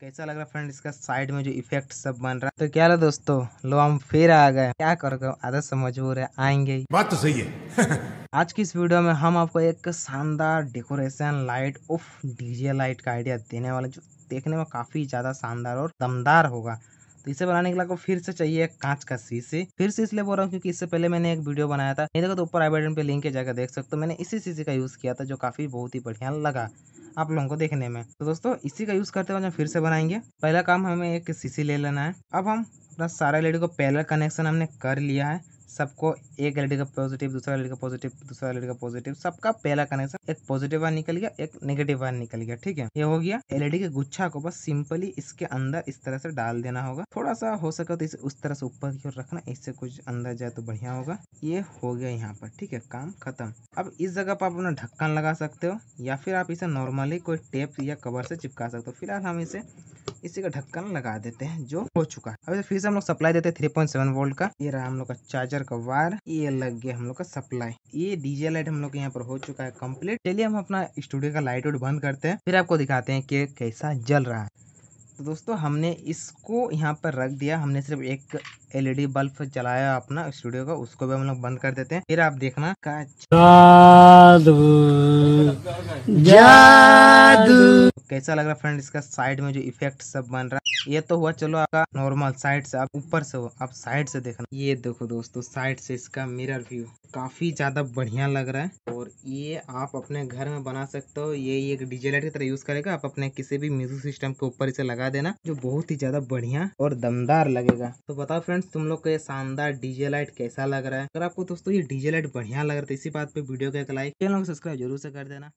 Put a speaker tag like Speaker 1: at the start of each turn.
Speaker 1: कैसा लग रहा है फ्रेंड इसका साइड में जो इफेक्ट सब बन रहा है तो क्या दोस्तों लो हम फिर आ गए क्या कर गए आदत से मजबूर है आएंगे बात तो सही है आज की इस वीडियो में हम आपको एक शानदार decoration light of DJ light का आइडिया देने वाले जो देखने में काफी ज्यादा शानदार और दमदार होगा तो इसे बनाने के लिए आपको फिर से चाहिए कांच का शीशे फिर से इसलिए बोल रहा हूँ क्योंकि इससे पहले मैंने एक वीडियो बनाया था नहीं देखो तो ऊपर आई बटन पे लिंक के जाकर देख सकते हो मैंने इसी शीशी का यूज़ किया था जो काफ़ी बहुत ही बढ़िया लगा आप लोगों को देखने में तो दोस्तों इसी का यूज़ करते हुए फिर से बनाएंगे पहला काम हमें एक सीसी ले लेना है अब हम अपना सारा लेडी को पहला कनेक्शन हमने कर लिया है सबको एक एलईडी का पॉजिटिव दूसरा एलईडी का पॉजिटिव दूसरा एलईडी का पॉजिटिव सबका पहला कनेक्शन एक पॉजिटिव वायर निकल गया एक नेगेटिव वायर निकल गया ठीक है ये हो गया एलईडी के गुच्छा को बस सिंपली इसके अंदर इस तरह से डाल देना होगा थोड़ा सा हो सके तो इसे उस तरह से ऊपर की ओर रखना इससे कुछ अंदर जाए तो बढ़िया होगा ये हो गया यहाँ पर ठीक है काम खत्म अब इस जगह पर आप अपना ढक्कन लगा सकते हो या फिर आप इसे नॉर्मली कोई टेप या कवर से चिपका सकते हो फिलहाल हम इसे इसी का ढक्कन लगा देते हैं जो हो चुका है अब फिर से हम लोग सप्लाई देते हैं थ्री पॉइंट सेवन वोल्ट का ये रहा हम लोग का चार्जर का वायर ये लग गया हम लोग का सप्लाई ये डीजे लाइट हम लोग यहाँ पर हो चुका है कम्प्लीट चलिए हम अपना स्टूडियो का लाइट वाइट बंद करते हैं फिर आपको दिखाते हैं की कैसा जल रहा है तो दोस्तों हमने इसको यहाँ पर रख दिया हमने सिर्फ एक एलईडी बल्ब चलाया अपना स्टूडियो का उसको भी हम लोग बंद कर देते हैं फिर आप देखना का कैसा लग रहा है फ्रेंड इसका साइड में जो इफेक्ट सब बन रहा है ये तो हुआ चलो आपका नॉर्मल साइड से आप ऊपर से हो आप साइड से देखना ये देखो दोस्तों साइड से इसका मिरर व्यू काफी ज्यादा बढ़िया लग रहा है और ये आप अपने घर में बना सकते हो ये एक डीजे लाइट की तरह यूज करेगा आप अपने किसी भी म्यूजिक सिस्टम के ऊपर इसे लगा देना जो बहुत ही ज्यादा बढ़िया और दमदार लगेगा तो बताओ फ्रेंड्स तुम लोग को ये शानदार डीजे लाइट कैसा लग रहा है अगर आपको दोस्तों ये डीजे लाइट बढ़िया लग रहा है तो इसी बात पे वीडियो का एक लाइक चैनल को सब्सक्राइब जरूर से कर देना